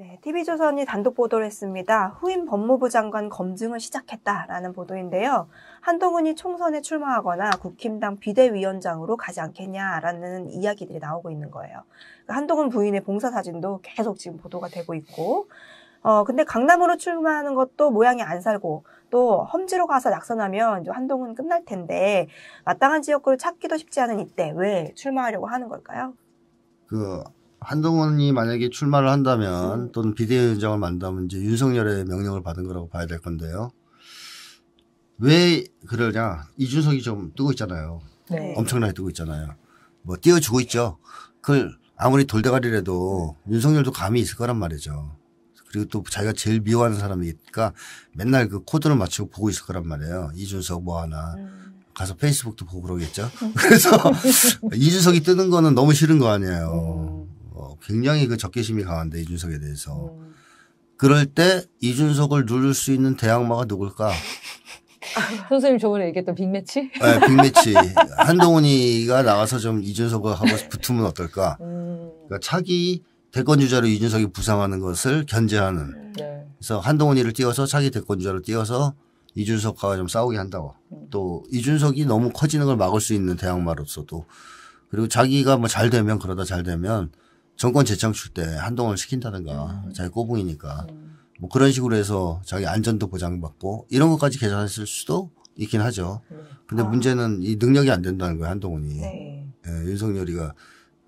네, TV조선이 단독 보도를 했습니다. 후임 법무부 장관 검증을 시작했다라는 보도인데요. 한동훈이 총선에 출마하거나 국힘당 비대위원장으로 가지 않겠냐라는 이야기들이 나오고 있는 거예요. 그러니까 한동훈 부인의 봉사사진도 계속 지금 보도가 되고 있고, 어, 근데 강남으로 출마하는 것도 모양이 안 살고, 또 험지로 가서 낙선하면 한동훈 끝날 텐데, 마땅한 지역구를 찾기도 쉽지 않은 이때 왜 출마하려고 하는 걸까요? 그 한동훈이 만약에 출마를 한다면 음. 또는 비대위원장을 만다면 이제 윤석열의 명령을 받은 거라고 봐야 될 건데요. 왜 그러냐? 이준석이 좀 뜨고 있잖아요. 네. 엄청나게 뜨고 있잖아요. 뭐 띄워주고 있죠. 그걸 아무리 돌대가리라도 윤석열도 감이 있을 거란 말이죠. 그리고 또 자기가 제일 미워하는 사람이니까 맨날 그 코드를 맞추고 보고 있을 거란 말이에요. 이준석 뭐 하나. 음. 가서 페이스북도 보고 그러겠죠. 그래서 이준석이 뜨는 거는 너무 싫은 거 아니에요. 음. 굉장히 그 적개심이 강한데 이준석에 대해서. 음. 그럴 때 이준석을 누를 수 있는 대항마가 누굴까? 선생님 저번에 얘기했던 빅매치? 네, 빅매치. 한동훈이가 나와서 좀 이준석을 하고 붙으면 어떨까? 음. 그러니까 차기 대권 주자로 이준석이 부상하는 것을 견제하는. 음, 네. 그래서 한동훈이를 띄워서 차기 대권 주자로 띄워서 이준석과 좀 싸우게 한다고. 음. 또 이준석이 너무 커지는 걸 막을 수 있는 대항마로서도 그리고 자기가 뭐 잘 되면 그러다 잘 되면 정권 재창출 때 한동훈 시킨다든가 음. 자기 꼬붕이니까 음. 뭐 그런 식으로 해서 자기 안전도 보장받고 이런 것까지 계산했을 수도 있긴 하죠. 음. 근데 아. 문제는 이 능력이 안 된다는 거예요 한동훈이. 네. 예, 윤석열이가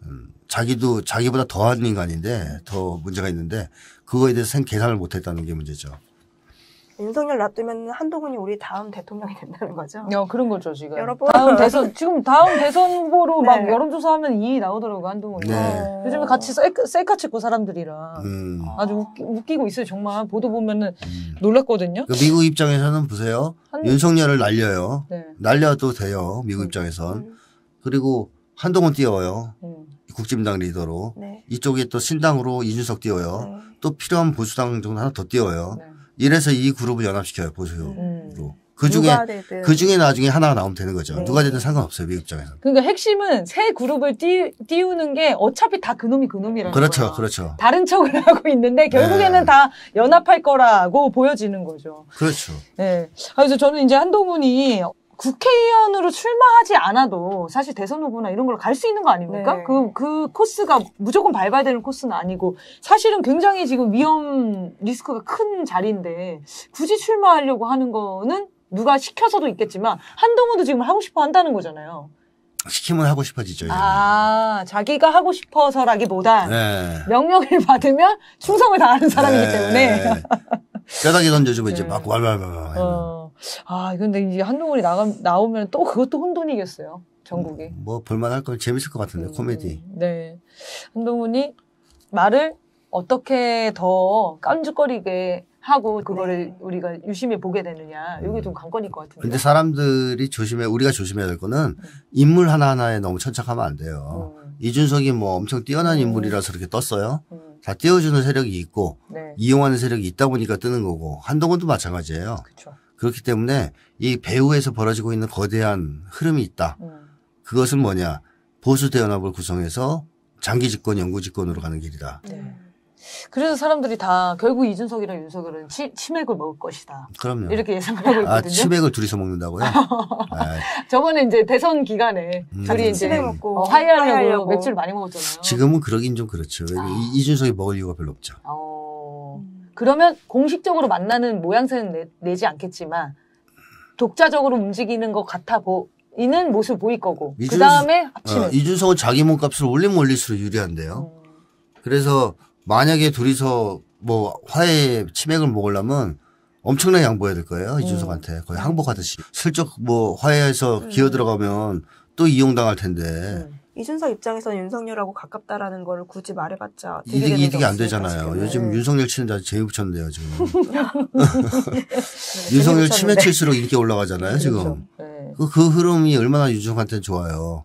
음, 자기도 자기보다 더 한 인간인데 더 문제가 있는데 그거에 대해서 생 계산을 못했다는 게 문제죠. 윤석열 놔두면 한동훈이 우리 다음 대통령이 된다는 거죠. 어, 그런 거죠, 지금. 여러분. 다음 대선, 지금 다음 대선 후보로 네. 막 여론조사하면 2위 나오더라고요, 한동훈이. 네. 요즘에 같이 셀카, 셀카 찍고 사람들이랑 음. 아주 웃기, 웃기고 있어요, 정말. 보도 보면은 음. 놀랐거든요. 그 미국 입장에서는 보세요. 한... 윤석열을 날려요. 네. 날려도 돼요, 미국 음. 입장에선. 음. 그리고 한동훈 띄워요. 음. 국진당 리더로. 네. 이쪽에 또 신당으로 이준석 띄워요. 네. 또 필요한 보수당 정도 하나 더 띄워요. 네. 이래서 이 그룹을 연합시켜요 보수로. 음. 음. 그 중에 그 중에 나중에 하나가 나오면 되는 거죠. 네. 누가 되든 상관없어요 미국 입장에서. 그러니까 핵심은 새 그룹을 띄, 띄우는 게 어차피 다 그놈이 그놈이라는 그렇죠, 거야. 그렇죠. 다른 척을 하고 있는데 결국에는 네. 다 연합할 거라고 보여지는 거죠. 그렇죠. 네. 그래서 저는 이제 한동훈이 국회의원으로 출마하지 않아도 사실 대선 후보나 이런 걸 갈 수 있는 거 아닙니까? 그그 네. 그 코스가 무조건 밟아야 되는 코스는 아니고 사실은 굉장히 지금 위험 리스크가 큰 자리인데 굳이 출마하려고 하는 거는 누가 시켜서도 있겠지만 한동훈도 지금 하고 싶어 한다는 거잖아요. 시키면 하고 싶어지죠. 아, 자기가 하고 싶어서라기보다 네. 명령을 받으면 충성을 다하는 사람이기 네. 때문에. 뼈다기 던져주고 이제 네. 막 왈왈왈왈. 어. 아 근데 이제 한동훈이 나가, 나오면 또 그것도 혼돈이겠어요. 전국이. 음, 뭐 볼만할 건 재밌을 것 같은데 음, 코미디. 네. 한동훈이 말을 어떻게 더 깐죽거리게 하고 그거를 네. 우리가 유심히 보게 되느냐 이게 음. 좀 관건일 것 같은데. 근데 사람들이 조심해 우리가 조심해야 될 거는 음. 인물 하나 하나에 너무 천착하면 안 돼요. 음. 이준석이 뭐 엄청 뛰어난 인물이라서 그렇게 떴어요. 다 띄워주는 세력이 있고 네. 이용하는 세력이 있다 보니까 뜨는 거고 한동훈도 마찬가지예요. 그쵸. 그렇기 때문에 이 배후에서 벌어지고 있는 거대한 흐름이 있다. 음. 그것은 뭐냐. 보수 대연합을 구성해서 장기 집권, 영구 집권으로 가는 길이다. 네. 그래서 사람들이 다 결국 이준석이랑 윤석열은 치, 치맥을 먹을 것이다. 그럼요. 이렇게 예상하고 있거든요. 아, 치맥을 둘이서 먹는다고요? 네. 저번에 이제 대선 기간에 음, 둘이 이제 치맥 먹고 어, 화해하려고, 화해하려고 맥주를 많이 먹었잖아요. 지금은 그러긴 좀 그렇죠. 아. 이, 이준석이 먹을 이유가 별로 없죠. 어. 그러면 공식적으로 만나는 모양새는 내, 내지 않겠지만 독자적으로 움직이는 것 같아 보이는 모습 보일 거고 그 다음에 어, 이준석은 자기 몸값을 올리면 올릴수록 유리한데요. 음. 그래서 만약에 둘이서 뭐 화해 치맥을 먹으려면 엄청난 양보해야 될 거예요. 이준석한테 음. 거의 항복하듯이 슬쩍 뭐 화해해서 음. 기어 들어가면 또 이용당할 텐데 음. 이준석 입장에서 윤석열하고 가깝다라는 걸 굳이 말해봤자 이득 이득이 안 되잖아요. 요즘 윤석열 치는 자 제일 붙였는데요 지금. 네, 윤석열 치면 칠수록 인기 올라가잖아요 지금. 그렇죠. 네. 그, 그 흐름이 얼마나 준석한테 좋아요.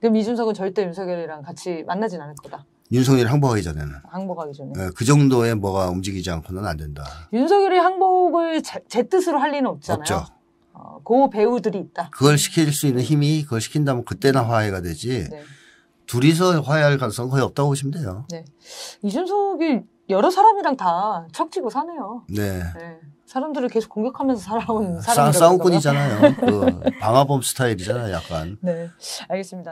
그럼 이준석은 절대 윤석열이랑 같이 만나진 않을 거다. 윤석열 이 항복하기 전에는. 항복하기 전에. 네, 그 정도의 뭐가 움직이지 않고는 안 된다. 윤석열이 항복을 제, 제 뜻으로 할 리는 없잖아요. 없죠. 어, 고 배우들이 있다. 그걸 시킬 수 있는 힘이 그걸 시킨다면 그때나 화해가 되지. 네. 둘이서 화해할 가능성 거의 없다고 보시면 돼요. 네. 이준석이 여러 사람이랑 다 척지고 사네요. 네. 네. 사람들을 계속 공격하면서 살아온 네. 사람이 싸움꾼이잖아요. 그 방화범 스타일이잖아요, 약간. 네. 알겠습니다.